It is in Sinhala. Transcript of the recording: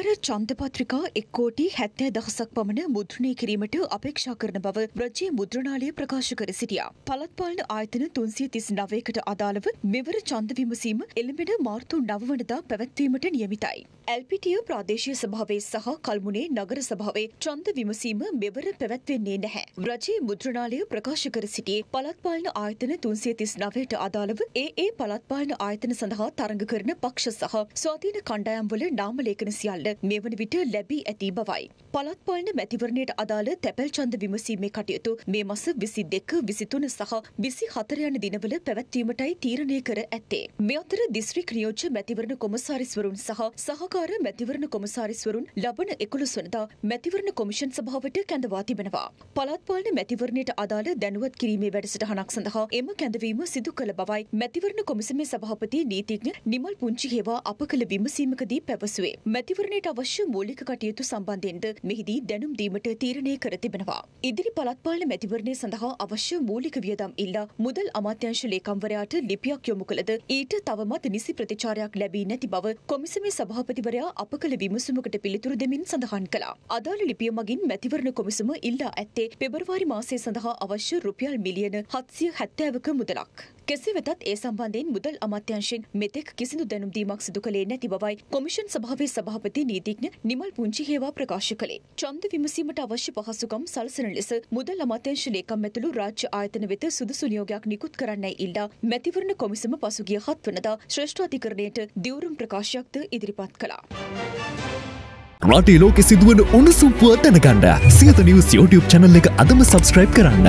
අර චන්දපත්‍රිකා එක් කෝටි හැත්තෑ දහසක් පමණ මුද්‍රණය කිරීමට අපේක්ෂා කරන බව රජයේ මුද්‍රණාලය ප්‍රකාශ කර සිටියා. පළත්පාලන ආයතන තුන්සිය තිස් නවයකට අදාළව මෙවර චන්ද විමසීම එළඹෙන මාර්තු නවවනදා පැවැත්වීමට නියමිතයි. ඇල්පිටිය ප්‍රාදේශීය සභාවේ සහ කල්මුණේ නගර සභාවේ ඡන්ද විමසීම මෙවර පැවැත්වෙන්නේ නැහැ. රජයේ මුද්‍රණාලය ප්‍රකාශ කර සිටියේ පළාත් පාලන ආයතන 339ට අදාළව ඒ ඒ පළාත් පාලන ආයතන සඳහා තරඟ කරන පක්ෂ සහ ස්වාධීන කණ්ඩායම්වල නාම ලේඛන සියල්ල මෙවන විට ලැබී ඇති බවයි. පළාත් පාලන මැතිවරණයට අදාළ තැපැල් ඡන්ද විමසීමේ කටයුතු මේ මාස 22, 23 සහ 24 යන දිනවල පැවැත්වීමටයි තීරණය කර ඇත්තේ. මේ අතර දිස්ත්‍රික් නියෝජ්‍ය මැතිවරණ කොමසාරිස්වරුන් සහ සහ ක්‍රියාකාර මැතිවරණ කොමසාරිස්වරුන් ලබන එකොළොස් වනදා මැතිවරණ කොමිෂන් සභාවට කැඳවා තිබෙනවා. පළාත් පාලන මැතිවරණයට අදාළ දැනුවත් කිරීමේ වැඩසටහනක් සඳහා එම කැඳවීම සිදු කළ බවයි මැතිවරණ කොමිසමේ සභාපති නීතිඥ නිමල් පුංචි හේවා අප කළ විමසීමකදී පැවසුවේ. මැතිවරණයට අවශ්‍ය මූලික කටයුතු සම්බන්ධයෙන්ද මෙහිදී දැනුම් දීමට තීරණය කර තිබෙනවා. ඉදිරි පළාත් පාලන මැතිවරණය සඳහා අවශ්‍ය මූලික වියදම් ඉල්ලා මුදල් අමාත්‍යංශ ලේකම්වරයාට ලිපියක් යොමු කළද ඊට තවමත් නිසි ප්‍රතිචාරයක් ලැබී නැති බව කොමිසමේ සභාපති මැතිවරයා අප කළ විමසුමකට පිළිතුරු දෙමින් සඳහන් කළා. අදාළ ලිපිය මගින් මැතිවරණ කොමිසම ඉල්ලා ඇත්තේ පෙබරවාරි මාසය සඳහා අවශ්‍ය රුපියල් මිලියන හත්සිය හැත්තෑවක මුදලක්. කෙසේ වෙතත් ඒ සම්බන්ධයෙන් මුදල් අමාත්‍යංශයෙන් මෙතෙක් කිසිදු දැනුම් දීමක් සිදු කළේ නැති බවයි කොමිෂන් සභාවේ සභාපති නීතිඥ නිමල් පුංචි හේවා ප්‍රකාශ කළේ. ඡන්ද විමසීමට අවශ්‍ය පහසුකම් සලසන ලෙස මුදල් අමාත්‍යංශ ලේකම් ඇතුළු රාජ්‍ය ආයතන වෙත සුදුසු නියෝගයක් නිකුත් කරන්නයි ඉල්ලා මැතිවරණ කොමිසම පසුගිය 7 වෙනිදා ශ්‍රේෂ්ඨ අධිකරණයට දියුරුම් ප්‍රකාශයක්ද ඉදිරිපත් කළා. රටේ ලෝකෙ සිදුවන උණුසුම් පුව දැනගන්න සියත නිවුස් YouTube channel එක අදම subscribe කරන්න.